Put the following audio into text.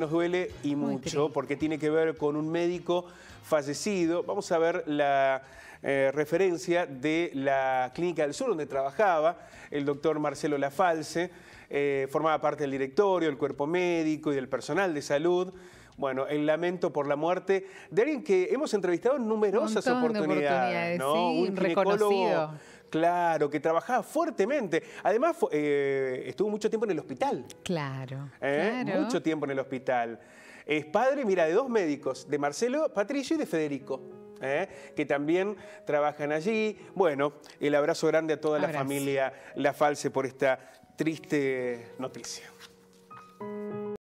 nos duele y mucho porque tiene que ver con un médico fallecido. Vamos a ver la eh, referencia de la Clínica del Sur donde trabajaba el doctor Marcelo Lafalce. Eh, formaba parte del directorio, el cuerpo médico y del personal de salud. Bueno, el lamento por la muerte de alguien que hemos entrevistado en numerosas oportunidades, Sí, un reconocido. Claro, que trabajaba fuertemente. Además, eh, estuvo mucho tiempo en el hospital. ¿Eh? Claro, Mucho tiempo en el hospital. Es padre, mira, de dos médicos, de Marcelo Patricio y de Federico. ¿eh? que también trabajan allí. Bueno, el abrazo grande a toda la familia La False por esta triste noticia.